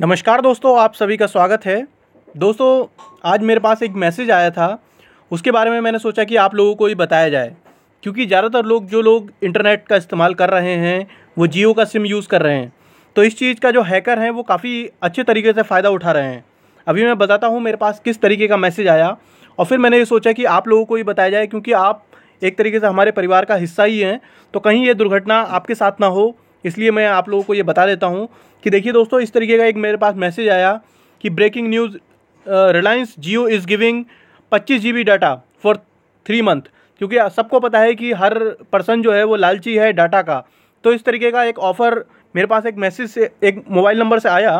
नमस्कार दोस्तों आप सभी का स्वागत है दोस्तों आज मेरे पास एक मैसेज आया था उसके बारे में मैंने सोचा कि आप लोगों को ही बताया जाए क्योंकि ज़्यादातर लोग जो लोग इंटरनेट का इस्तेमाल कर रहे हैं वो जियो का सिम यूज़ कर रहे हैं तो इस चीज़ का जो हैकर हैं वो काफ़ी अच्छे तरीके से फ़ायदा उठा रहे हैं अभी मैं बताता हूँ मेरे पास किस तरीके का मैसेज आया और फिर मैंने ये सोचा कि आप लोगों को ही बताया जाए क्योंकि आप एक तरीके से हमारे परिवार का हिस्सा ही हैं तो कहीं ये दुर्घटना आपके साथ ना हो इसलिए मैं आप लोगों को ये बता देता हूँ कि देखिए दोस्तों इस तरीके का एक मेरे पास मैसेज आया कि breaking news Reliance Jio is giving पच्चीस G B data for three month क्योंकि सबको पता है कि हर पर्सन जो है वो लालची है डाटा का तो इस तरीके का एक ऑफ़र मेरे पास एक मैसेज से एक मोबाइल नंबर से आया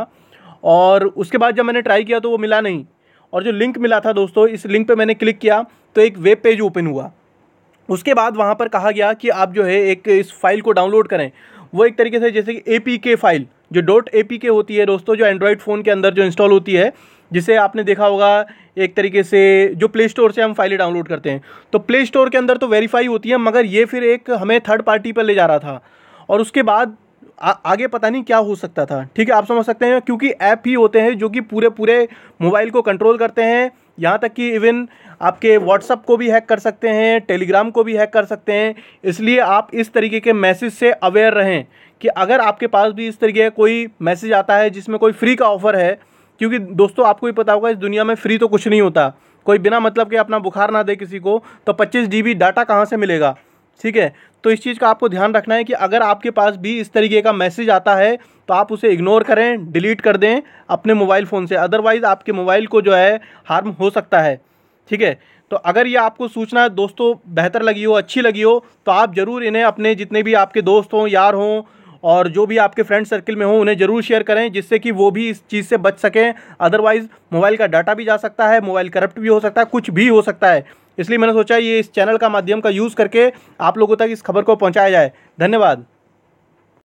और उसके बाद जब मैंने ट्राई किया तो वो मिला नहीं और जो लिंक मिला था दोस्तों इस लिंक पे मैंने क्लिक किया तो एक वेब पेज ओपन हुआ उसके बाद वहाँ पर कहा गया कि आप जो है एक इस फाइल को डाउनलोड करें वो एक तरीके से जैसे कि ए पी के फाइल जो डॉट ए पी के होती है दोस्तों जो एंड्रॉयड फ़ोन के अंदर जो इंस्टॉल होती है जिसे आपने देखा होगा एक तरीके से जो प्ले स्टोर से हम फाइलें डाउनलोड करते हैं तो प्ले स्टोर के अंदर तो वेरीफाई होती है मगर ये फिर एक हमें थर्ड पार्टी पर ले जा रहा था और उसके बाद आ, आगे पता नहीं क्या हो सकता था ठीक है आप समझ सकते हैं क्योंकि ऐप ही होते हैं जो कि पूरे पूरे मोबाइल को कंट्रोल करते हैं यहाँ तक कि इवन आपके व्हाट्सअप को भी हैक कर सकते हैं टेलीग्राम को भी हैक कर सकते हैं इसलिए आप इस तरीके के मैसेज से अवेयर रहें कि अगर आपके पास भी इस तरीके का कोई मैसेज आता है जिसमें कोई फ्री का ऑफ़र है क्योंकि दोस्तों आपको भी पता होगा इस दुनिया में फ्री तो कुछ नहीं होता कोई बिना मतलब के अपना बुखार ना दे किसी को तो पच्चीस जी डाटा कहाँ से मिलेगा ठीक है तो इस चीज़ का आपको ध्यान रखना है कि अगर आपके पास भी इस तरीके का मैसेज आता है तो आप उसे इग्नोर करें डिलीट कर दें अपने मोबाइल फ़ोन से अदरवाइज़ आपके मोबाइल को जो है हार्म हो सकता है ठीक है तो अगर ये आपको सूचना दोस्तों बेहतर लगी हो अच्छी लगी हो तो आप ज़रूर इन्हें अपने जितने भी आपके दोस्त हों यार हों और जो भी आपके फ्रेंड सर्किल में हो उन्हें ज़रूर शेयर करें जिससे कि वो भी इस चीज़ से बच सकें अदरवाइज़ मोबाइल का डाटा भी जा सकता है मोबाइल करप्ट भी हो सकता है कुछ भी हो सकता है इसलिए मैंने सोचा ये इस चैनल का माध्यम का यूज़ करके आप लोगों तक इस खबर को पहुँचाया जाए धन्यवाद